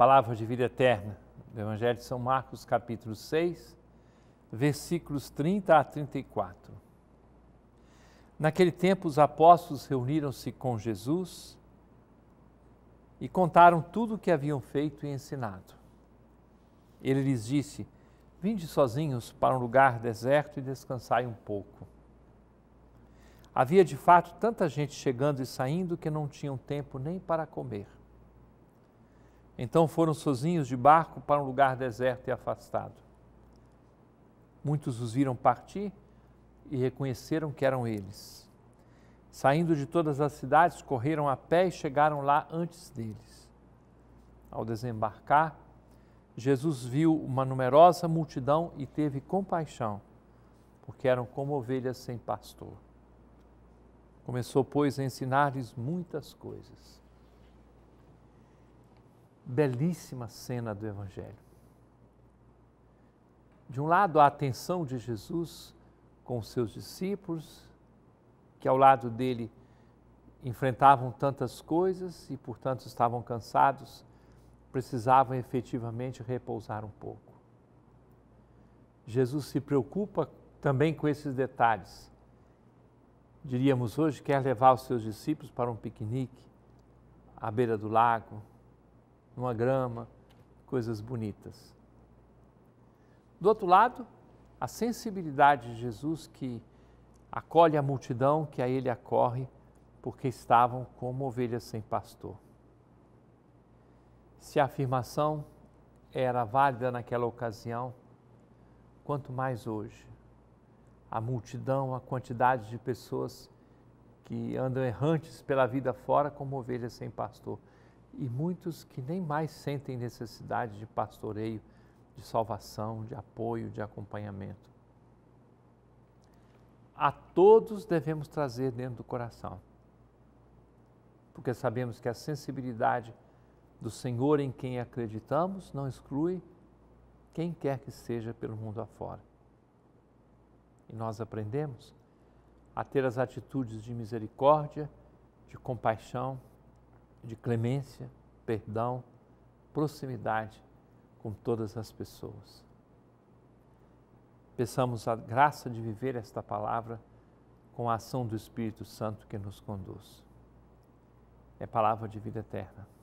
palavra de vida eterna do Evangelho de São Marcos, capítulo 6, versículos 30 a 34. Naquele tempo, os apóstolos reuniram-se com Jesus e contaram tudo o que haviam feito e ensinado. Ele lhes disse: Vinde sozinhos para um lugar deserto e descansai um pouco. Havia de fato tanta gente chegando e saindo que não tinham tempo nem para comer. Então foram sozinhos de barco para um lugar deserto e afastado. Muitos os viram partir e reconheceram que eram eles. Saindo de todas as cidades, correram a pé e chegaram lá antes deles. Ao desembarcar, Jesus viu uma numerosa multidão e teve compaixão, porque eram como ovelhas sem pastor. Começou, pois, a ensinar-lhes muitas coisas belíssima cena do Evangelho. De um lado, a atenção de Jesus com os seus discípulos, que ao lado dele enfrentavam tantas coisas e, portanto, estavam cansados, precisavam efetivamente repousar um pouco. Jesus se preocupa também com esses detalhes. Diríamos hoje, quer levar os seus discípulos para um piquenique à beira do lago, numa grama, coisas bonitas. Do outro lado, a sensibilidade de Jesus que acolhe a multidão que a ele acorre, porque estavam como ovelhas sem pastor. Se a afirmação era válida naquela ocasião, quanto mais hoje. A multidão, a quantidade de pessoas que andam errantes pela vida fora como ovelhas sem pastor e muitos que nem mais sentem necessidade de pastoreio, de salvação, de apoio, de acompanhamento. A todos devemos trazer dentro do coração, porque sabemos que a sensibilidade do Senhor em quem acreditamos não exclui quem quer que seja pelo mundo afora. E nós aprendemos a ter as atitudes de misericórdia, de compaixão, de clemência, perdão, proximidade com todas as pessoas. Peçamos a graça de viver esta palavra com a ação do Espírito Santo que nos conduz. É palavra de vida eterna.